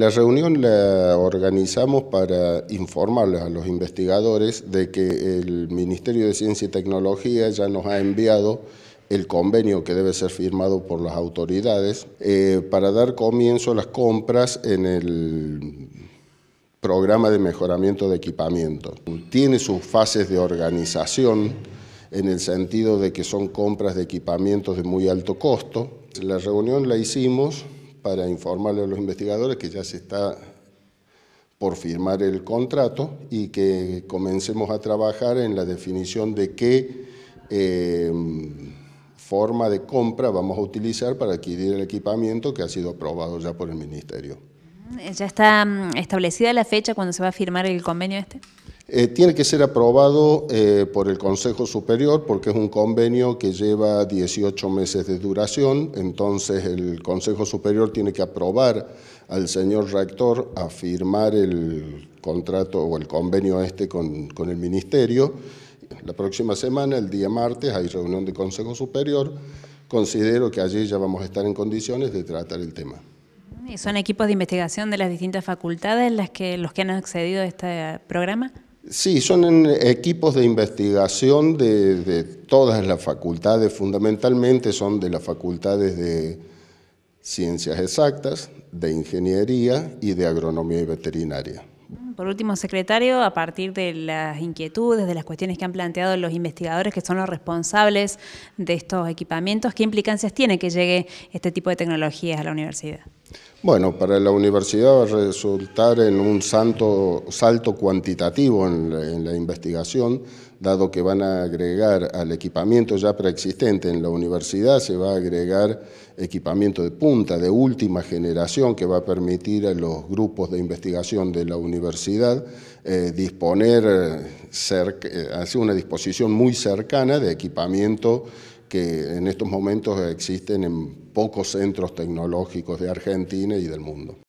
La reunión la organizamos para informarles a los investigadores de que el Ministerio de Ciencia y Tecnología ya nos ha enviado el convenio que debe ser firmado por las autoridades eh, para dar comienzo a las compras en el programa de mejoramiento de equipamiento. Tiene sus fases de organización en el sentido de que son compras de equipamientos de muy alto costo. La reunión la hicimos para informarle a los investigadores que ya se está por firmar el contrato y que comencemos a trabajar en la definición de qué eh, forma de compra vamos a utilizar para adquirir el equipamiento que ha sido aprobado ya por el Ministerio. ¿Ya está mm, establecida la fecha cuando se va a firmar el convenio este? Eh, tiene que ser aprobado eh, por el Consejo Superior porque es un convenio que lleva 18 meses de duración, entonces el Consejo Superior tiene que aprobar al señor rector a firmar el contrato o el convenio este con, el Ministerio. La próxima semana, el día martes, hay reunión de Consejo Superior. Considero que allí ya vamos a estar en condiciones de tratar el tema. son equipos de investigación de las distintas facultades las que, los que han accedido a este programa? Sí, son equipos de investigación de, todas las facultades, fundamentalmente son de las facultades de ciencias exactas, de ingeniería y de agronomía y veterinaria. Por último, secretario, a partir de las inquietudes, de las cuestiones que han planteado los investigadores que son los responsables de estos equipamientos, ¿qué implicancias tiene que llegue este tipo de tecnologías a la universidad? Bueno, para la universidad va a resultar en un santo, salto cuantitativo en la, investigación, dado que van a agregar al equipamiento ya preexistente en la universidad, se va a agregar equipamiento de punta, de última generación, que va a permitir a los grupos de investigación de la universidad eh, disponer, eh, eh, hacer una disposición muy cercana de equipamiento que en estos momentos existen en pocos centros tecnológicos de Argentina y del mundo.